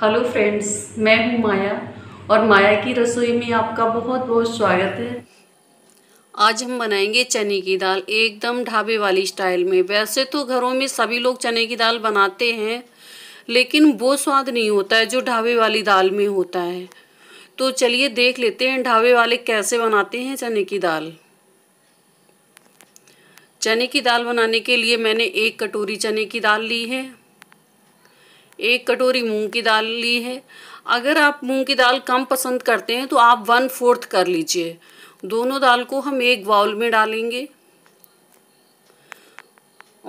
hello friends मैं हूं माया और माया की रसोई में आपका बहुत बहुत स्वागत है आज हम बनाएंगे चने की दाल एकदम ढाबे वाली स्टाइल में वैसे तो घरों में सभी लोग चने की दाल बनाते हैं लेकिन वो स्वाद नहीं होता है जो ढाबे वाली दाल में होता है तो चलिए देख लेते हैं ढाबे वाले कैसे बनाते हैं चने की दाल चने की दाल बनाने के लिए मैंने एक कटोरी चने की दाल ली है एक कटोरी मूंग की दाल ली है अगर आप मूंग की दाल कम पसंद करते हैं तो आप वन फोर्थ कर लीजिए दोनों दाल को हम एक बाउल में डालेंगे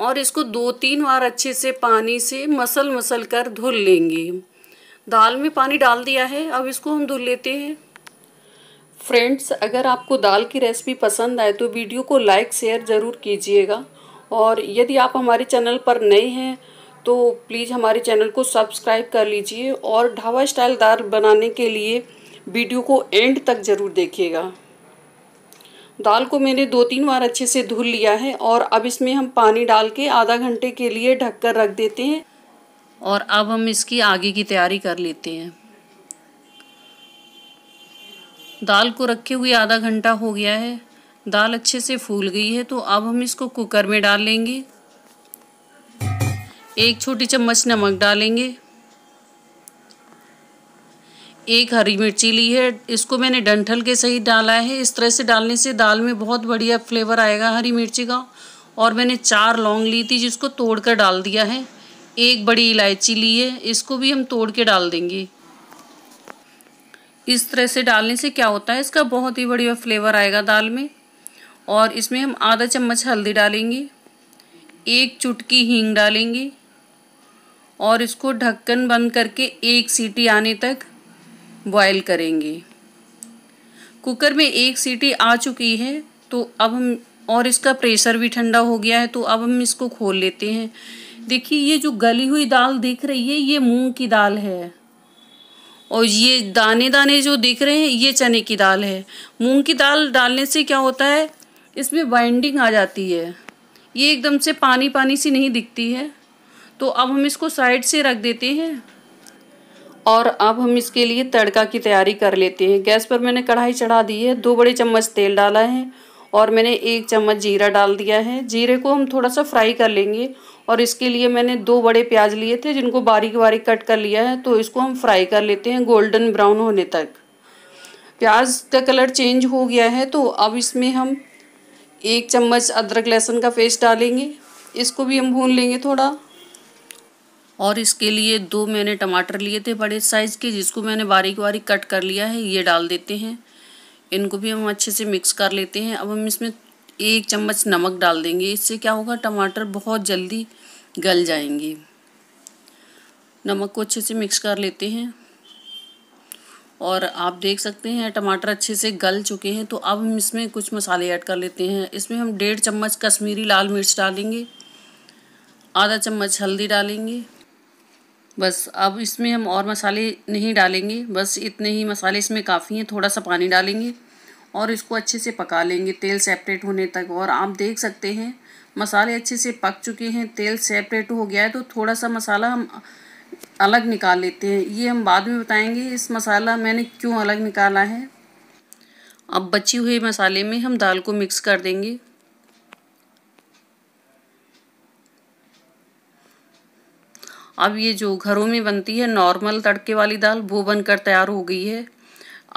और इसको दो तीन बार अच्छे से पानी से मसल मसल कर धुल लेंगे दाल में पानी डाल दिया है अब इसको हम धुल लेते हैं फ्रेंड्स अगर आपको दाल की रेसिपी पसंद आए तो वीडियो को लाइक शेयर ज़रूर कीजिएगा और यदि आप हमारे चैनल पर नए हैं तो प्लीज़ हमारे चैनल को सब्सक्राइब कर लीजिए और ढाबा स्टाइल दाल बनाने के लिए वीडियो को एंड तक ज़रूर देखिएगा दाल को मैंने दो तीन बार अच्छे से धुल लिया है और अब इसमें हम पानी डाल के आधा घंटे के लिए ढककर रख देते हैं और अब हम इसकी आगे की तैयारी कर लेते हैं दाल को रखे हुए आधा घंटा हो गया है दाल अच्छे से फूल गई है तो अब हम इसको कुकर में डाल लेंगे एक छोटी चम्मच नमक डालेंगे एक हरी मिर्ची ली है इसको मैंने डंठल के सही डाला है इस तरह से डालने से दाल में बहुत बढ़िया फ्लेवर आएगा हरी मिर्ची का और मैंने चार लौंग ली थी जिसको तोड़ कर डाल दिया है एक बड़ी इलायची ली है इसको भी हम तोड़ के डाल देंगे इस तरह से डालने से क्या होता है इसका बहुत ही बढ़िया फ्लेवर आएगा दाल में और इसमें हम आधा चम्मच हल्दी डालेंगे एक चुटकी हींग डालेंगे और इसको ढक्कन बंद करके एक सीटी आने तक बॉयल करेंगे कुकर में एक सीटी आ चुकी है तो अब हम और इसका प्रेशर भी ठंडा हो गया है तो अब हम इसको खोल लेते हैं देखिए ये जो गली हुई दाल दिख रही है ये मूंग की दाल है और ये दाने दाने जो दिख रहे हैं ये चने की दाल है मूंग की दाल डालने से क्या होता है इसमें बाइंडिंग आ जाती है ये एकदम से पानी पानी सी नहीं दिखती है तो अब हम इसको साइड से रख देते हैं और अब हम इसके लिए तड़का की तैयारी कर लेते हैं गैस पर मैंने कढ़ाई चढ़ा दी है दो बड़े चम्मच तेल डाला है और मैंने एक चम्मच जीरा डाल दिया है जीरे को हम थोड़ा सा फ्राई कर लेंगे और इसके लिए मैंने दो बड़े प्याज लिए थे जिनको बारीक बारीक कट कर लिया है तो इसको हम फ्राई कर लेते हैं गोल्डन ब्राउन होने तक प्याज का कलर चेंज हो गया है तो अब इसमें हम एक चम्मच अदरक लहसुन का पेस्ट डालेंगे इसको भी हम भून लेंगे थोड़ा और इसके लिए दो मैंने टमाटर लिए थे बड़े साइज़ के जिसको मैंने बारीक बारीक कट कर लिया है ये डाल देते हैं इनको भी हम अच्छे से मिक्स कर लेते हैं अब हम इसमें एक चम्मच नमक डाल देंगे इससे क्या होगा टमाटर बहुत जल्दी गल जाएंगे नमक को अच्छे से मिक्स कर लेते हैं और आप देख सकते हैं टमाटर अच्छे से गल चुके हैं तो अब हम इसमें कुछ मसाले ऐड कर लेते हैं इसमें हम डेढ़ चम्मच कश्मीरी लाल मिर्च डालेंगे आधा चम्मच हल्दी डालेंगे बस अब इसमें हम और मसाले नहीं डालेंगे बस इतने ही मसाले इसमें काफ़ी हैं थोड़ा सा पानी डालेंगे और इसको अच्छे से पका लेंगे तेल सेपरेट होने तक और आप देख सकते हैं मसाले अच्छे से पक चुके हैं तेल सेपरेट हो गया है तो थोड़ा सा मसाला हम अलग निकाल लेते हैं ये हम बाद में बताएंगे इस मसाला मैंने क्यों अलग निकाला है अब बची हुई मसाले में हम दाल को मिक्स कर देंगे अब ये जो घरों में बनती है नॉर्मल तड़के वाली दाल वो बनकर तैयार हो गई है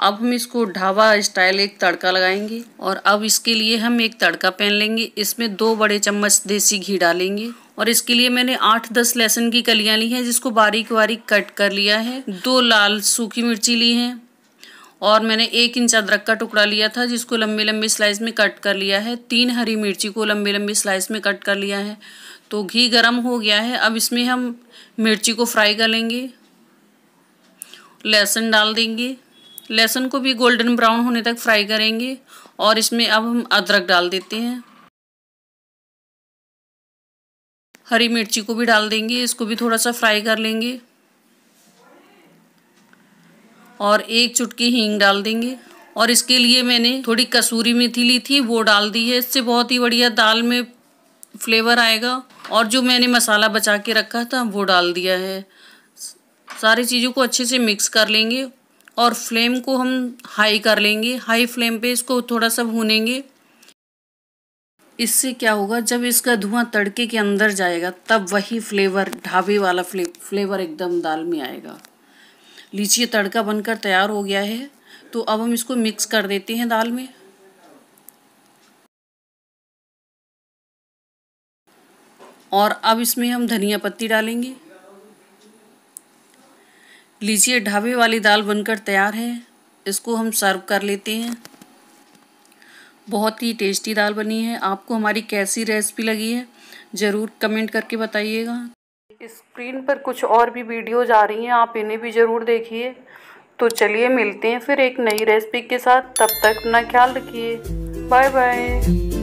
अब हम इसको ढाबा स्टाइल एक तड़का लगाएंगे और अब इसके लिए हम एक तड़का पहन लेंगे इसमें दो बड़े चम्मच देसी घी डालेंगे और इसके लिए मैंने आठ दस लहसुन की कलियां ली हैं जिसको बारीक बारीक कट कर लिया है दो लाल सूखी मिर्ची ली हैं और मैंने एक इंच अदरक का टुकड़ा लिया था जिसको लंबी लंबी स्लाइस में कट कर लिया है तीन हरी मिर्ची को लंबी लंबी स्लाइस में कट कर लिया है तो घी गरम हो गया है अब इसमें हम मिर्ची को फ्राई कर लेंगे लहसुन डाल देंगे लहसुन को भी गोल्डन ब्राउन होने तक फ्राई करेंगे और इसमें अब हम अदरक डाल देते हैं हरी मिर्ची को भी डाल देंगे इसको भी थोड़ा सा फ्राई कर लेंगे और एक चुटकी हींग डाल देंगे और इसके लिए मैंने थोड़ी कसूरी मेथी ली थी वो डाल दी है इससे बहुत ही बढ़िया दाल में फ्लेवर आएगा और जो मैंने मसाला बचा के रखा था वो डाल दिया है सारी चीज़ों को अच्छे से मिक्स कर लेंगे और फ्लेम को हम हाई कर लेंगे हाई फ्लेम पे इसको थोड़ा सा भूनेंगे इससे क्या होगा जब इसका धुआं तड़के के अंदर जाएगा तब वही फ्लेवर ढाबे वाला फ्ले, फ्लेवर एकदम दाल में आएगा लीची तड़का बनकर तैयार हो गया है तो अब हम इसको मिक्स कर देते हैं दाल में और अब इसमें हम धनिया पत्ती डालेंगे लीजिए ढाबे वाली दाल बनकर तैयार है इसको हम सर्व कर लेते हैं बहुत ही टेस्टी दाल बनी है आपको हमारी कैसी रेसिपी लगी है ज़रूर कमेंट करके बताइएगा स्क्रीन पर कुछ और भी वीडियोज़ आ रही हैं आप इन्हें भी ज़रूर देखिए तो चलिए मिलते हैं फिर एक नई रेसिपी के साथ तब तक अपना ख्याल रखिए बाय बाय